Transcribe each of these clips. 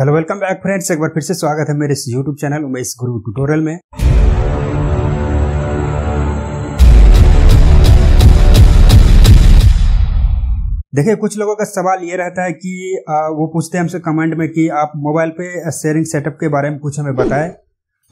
hello welcome back friends एक बार फिर से स्वागत है मेरे इस यूट्यूब चैनल उमेश गुरु ट्यूटोरियल में देखिए कुछ लोगों का सवाल ये रहता है कि वो पूछते हैं हमसे कमेंट में कि आप मोबाइल पे शेयरिंग सेटअप के बारे में कुछ हमें बताएं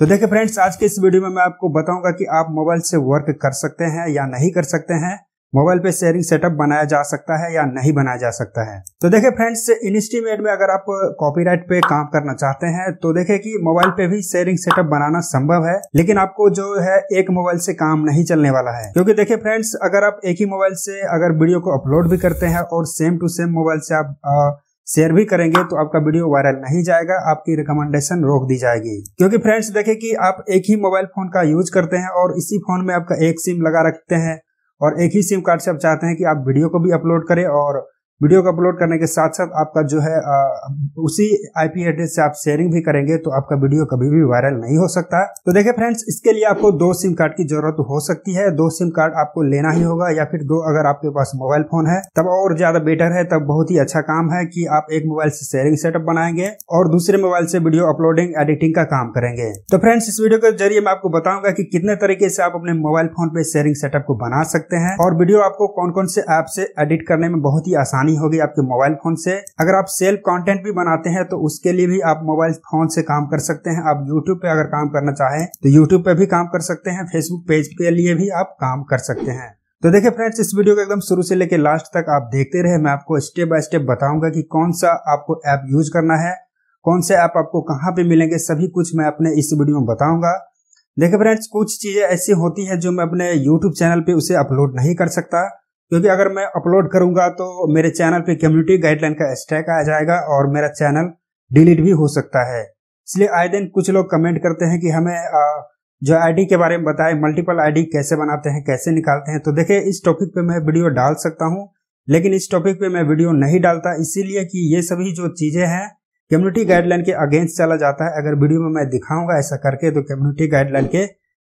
तो देखिए फ्रेंड्स आज के इस वीडियो में मैं आपको बताऊंगा कि आप मोबाइल से वर्क कर सकते हैं या नहीं कर सकते हैं मोबाइल पे शेयरिंग सेटअप बनाया जा सकता है या नहीं बनाया जा सकता है तो देखे फ्रेंड्स इनस्टीमेट में अगर आप कॉपीराइट पे काम करना चाहते हैं तो देखे कि मोबाइल पे भी शेयरिंग सेटअप बनाना संभव है लेकिन आपको जो है एक मोबाइल से काम नहीं चलने वाला है क्योंकि देखे फ्रेंड्स अगर आप एक ही मोबाइल से अगर वीडियो को अपलोड भी करते हैं और सेम टू सेम मोबाइल से आप आ, शेयर भी करेंगे तो आपका वीडियो वायरल नहीं जाएगा आपकी रिकमेंडेशन रोक दी जाएगी क्योंकि फ्रेंड्स देखे कि आप एक ही मोबाइल फोन का यूज करते हैं और इसी फोन में आपका एक सिम लगा रखते हैं और एक ही सिम कार्ड से आप चाहते हैं कि आप वीडियो को भी अपलोड करें और वीडियो को अपलोड करने के साथ साथ आपका जो है आ, उसी आईपी एड्रेस से आप शेयरिंग भी करेंगे तो आपका वीडियो कभी भी वायरल नहीं हो सकता तो देखिए फ्रेंड्स इसके लिए आपको दो सिम कार्ड की जरूरत हो सकती है दो सिम कार्ड आपको लेना ही होगा या फिर दो अगर आपके पास मोबाइल फोन है तब और ज्यादा बेटर है तब बहुत ही अच्छा काम है की आप एक मोबाइल से शेयरिंग सेटअप बनाएंगे और दूसरे मोबाइल से वीडियो अपलोडिंग एडिटिंग का काम करेंगे तो फ्रेंड्स इस वीडियो के जरिए मैं आपको बताऊंगा कि कितने तरीके से आप अपने मोबाइल फोन पे शेयरिंग सेटअप को बना सकते हैं और वीडियो आपको कौन कौन से ऐप से एडिट करने में बहुत ही आसानी जुड़ी होगी आपके मोबाइल फोन से अगर आप सेल्फ कंटेंट भी बनाते हैं तो उसके लिए भी आप मोबाइल फोन से काम कर सकते हैं आप यूट्यूब पे अगर काम करना चाहें तो यूट्यूब पे भी काम कर सकते हैं फेसबुक पेज के लिए भी आप काम कर सकते हैं तो देखिए फ्रेंड्स इस वीडियो को एकदम शुरू से लेकर लास्ट तक आप देखते रहे मैं आपको स्टेप बाय स्टेप बताऊंगा कि कौन सा आपको ऐप यूज करना है कौन से ऐप आपको कहाँ पे मिलेंगे सभी कुछ मैं अपने इस वीडियो में बताऊंगा देखिए फ्रेंड्स कुछ चीजें ऐसी होती है जो मैं अपने यूट्यूब चैनल पे उसे अपलोड नहीं कर सकता क्योंकि अगर मैं अपलोड करूंगा तो मेरे चैनल पे कम्युनिटी गाइडलाइन का स्टैक आ जाएगा और मेरा चैनल डिलीट भी हो सकता है इसलिए आए दिन कुछ लोग कमेंट करते हैं कि हमें जो आईडी के बारे में बताएं मल्टीपल आईडी कैसे बनाते हैं कैसे निकालते हैं तो देखिए इस टॉपिक पे मैं वीडियो डाल सकता हूँ लेकिन इस टॉपिक पे मैं वीडियो नहीं डालता इसीलिए कि ये सभी जो चीज़ें हैं कम्युनिटी गाइडलाइन के अगेंस्ट चला जाता है अगर वीडियो में मैं दिखाऊंगा ऐसा करके तो कम्युनिटी गाइडलाइन के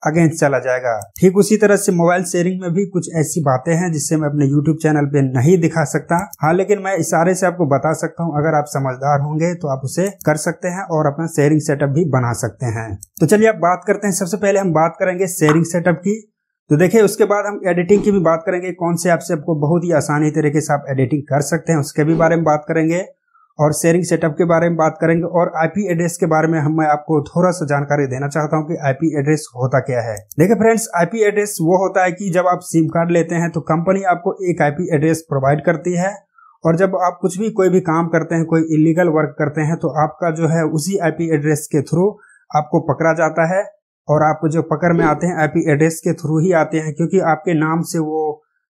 अगेंस्ट चला जाएगा ठीक उसी तरह से मोबाइल शेयरिंग में भी कुछ ऐसी बातें हैं जिससे मैं अपने यूट्यूब चैनल पे नहीं दिखा सकता हाँ लेकिन मैं इशारे से आपको बता सकता हूँ अगर आप समझदार होंगे तो आप उसे कर सकते हैं और अपना शेयरिंग सेटअप भी बना सकते हैं तो चलिए आप बात करते हैं सबसे पहले हम बात करेंगे शेयरिंग सेटअप की तो देखिये उसके बाद हम एडिटिंग की भी बात करेंगे कौन से ऐप से आपको बहुत ही आसानी तरीके से आप एडिटिंग कर सकते हैं उसके भी बारे में बात करेंगे और शेयरिंग सेटअप के बारे में बात करेंगे और आईपी एड्रेस के बारे में हम मैं आपको थोड़ा सा जानकारी देना चाहता हूं कि आईपी एड्रेस होता क्या है देखिए फ्रेंड्स आईपी एड्रेस वो होता है कि जब आप सिम कार्ड लेते हैं तो कंपनी आपको एक आईपी एड्रेस प्रोवाइड करती है और जब आप कुछ भी कोई भी काम करते हैं कोई इलीगल वर्क करते हैं तो आपका जो है उसी आईपी एड्रेस के थ्रू आपको पकड़ा जाता है और आप जो पकड़ में आते हैं आईपी एड्रेस के थ्रू ही आते हैं क्योंकि आपके नाम से वो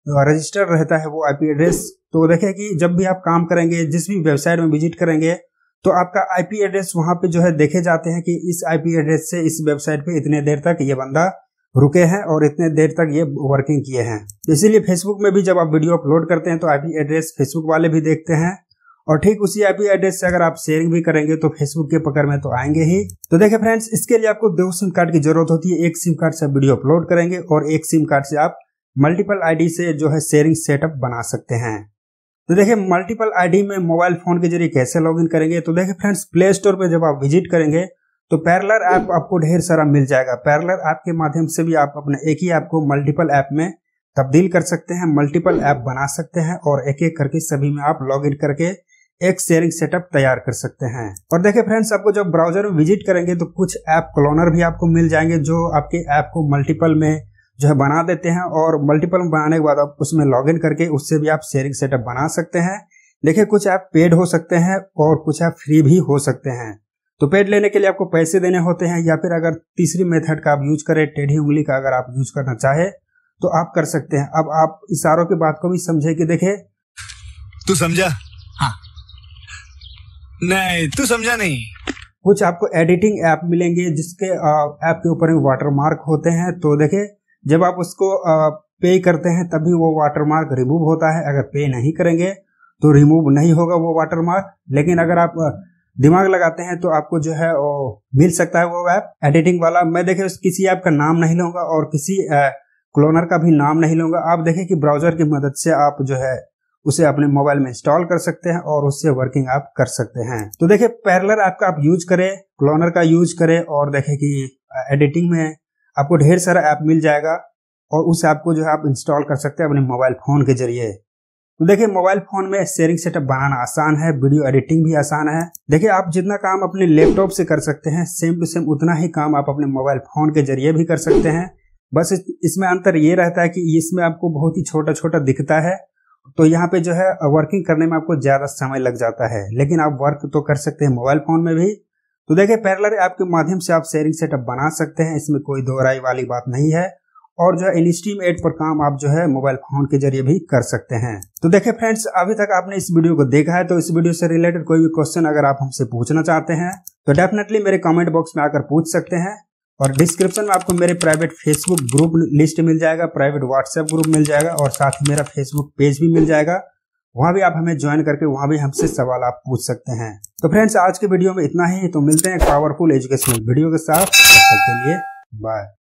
रजिस्टर रहता है वो आईपी एड्रेस तो देखें कि जब भी आप काम करेंगे जिस भी वेबसाइट में विजिट करेंगे तो आपका आईपी एड्रेस वहां पे जो है देखे जाते हैं कि इस आईपी एड्रेस से इस वेबसाइट पे इतने देर तक ये बंदा रुके हैं और इतने देर तक ये वर्किंग किए हैं तो इसीलिए फेसबुक में भी जब आप वीडियो अपलोड करते हैं तो आईपी एड्रेस फेसबुक वाले भी देखते हैं और ठीक उसी आईपी एड्रेस से अगर आप शेयरिंग भी करेंगे तो फेसबुक के पकड़ में तो आएंगे ही तो देखिए फ्रेंड्स इसके लिए आपको दो सिम कार्ड की जरूरत होती है एक सिम कार्ड से आप वीडियो अपलोड करेंगे और एक सिम कार्ड से आप मल्टीपल आईडी से जो है शेयरिंग सेटअप बना सकते हैं तो देखिए मल्टीपल आईडी में मोबाइल फ़ोन के जरिए कैसे लॉगिन करेंगे तो देखिए फ्रेंड्स प्ले स्टोर पर जब आप विजिट करेंगे तो पैरलर ऐप आपको ढेर सारा मिल जाएगा पैरलर ऐप के माध्यम से भी आप अपने एक ही ऐप को मल्टीपल ऐप में तब्दील कर सकते हैं मल्टीपल ऐप बना सकते हैं और एक एक करके सभी में आप लॉग करके एक शेयरिंग सेटअप तैयार कर सकते हैं और देखिए फ्रेंड्स आपको जब ब्राउजर में विजिट करेंगे तो कुछ ऐप क्लोनर भी आपको मिल जाएंगे जो आपके ऐप को मल्टीपल में जो है बना देते हैं और मल्टीपल बनाने के बाद आप उसमें लॉग इन करके उससे भी आप शेयरिंग सेटअप बना सकते हैं देखिए कुछ ऐप पेड हो सकते हैं और कुछ ऐप फ्री भी हो सकते हैं तो पेड लेने के लिए आपको पैसे देने होते हैं या फिर अगर तीसरी मेथड का आप यूज करें टेढ़ी उंगली का अगर आप यूज करना चाहे तो आप कर सकते हैं अब आप इशारों की बात को भी समझे कि देखे तू समझा हाँ नहीं तू समझा नहीं कुछ आपको एडिटिंग ऐप मिलेंगे जिसके ऐप के ऊपर वाटर मार्क होते हैं तो देखे जब आप उसको पे करते हैं तभी वो वाटरमार्क रिमूव होता है अगर पे नहीं करेंगे तो रिमूव नहीं होगा वो वाटरमार्क लेकिन अगर आप दिमाग लगाते हैं तो आपको जो है वो मिल सकता है वो ऐप एडिटिंग वाला मैं देखे किसी ऐप का नाम नहीं लूंगा और किसी क्लोनर का भी नाम नहीं लूंगा आप देखें कि ब्राउजर की मदद से आप जो है उसे अपने मोबाइल में इंस्टॉल कर सकते हैं और उससे वर्किंग आप कर सकते हैं तो देखिये पैरलर ऐप का आप यूज करें क्लोनर का यूज करें और देखें कि एडिटिंग में आपको ढेर सारा ऐप मिल जाएगा और उस ऐप को जो है आप इंस्टॉल कर सकते हैं अपने मोबाइल फ़ोन के जरिए तो देखिए मोबाइल फ़ोन में शेयरिंग सेटअप बनाना आसान है वीडियो एडिटिंग भी आसान है देखिए आप जितना काम अपने लैपटॉप से कर सकते हैं सेम टू सेम उतना ही काम आप अपने मोबाइल फ़ोन के जरिए भी कर सकते हैं बस इसमें अंतर ये रहता है कि इसमें आपको बहुत ही छोटा छोटा दिखता है तो यहाँ पे जो है वर्किंग करने में आपको ज़्यादा समय लग जाता है लेकिन आप वर्क तो कर सकते हैं मोबाइल फ़ोन में भी तो देखिए पैरलर ऐप के माध्यम से आप शेयरिंग सेटअप बना सकते हैं इसमें कोई दोहराई वाली बात नहीं है और जो है इनस्टीम एड पर काम आप जो है मोबाइल फोन के जरिए भी कर सकते हैं तो देखिए फ्रेंड्स अभी तक आपने इस वीडियो को देखा है तो इस वीडियो से रिलेटेड कोई भी क्वेश्चन अगर आप हमसे पूछना चाहते हैं तो डेफिनेटली मेरे कमेंट बॉक्स में आकर पूछ सकते हैं और डिस्क्रिप्शन में आपको मेरे प्राइवेट फेसबुक ग्रुप लिस्ट मिल जाएगा प्राइवेट व्हाट्सएप ग्रुप मिल जाएगा और साथ ही मेरा फेसबुक पेज भी मिल जाएगा वहाँ भी आप हमें ज्वाइन करके वहां भी हमसे सवाल आप पूछ सकते हैं तो फ्रेंड्स आज के वीडियो में इतना ही तो मिलते हैं पावरफुल एजुकेशनल वीडियो के साथ तब तक के लिए बाय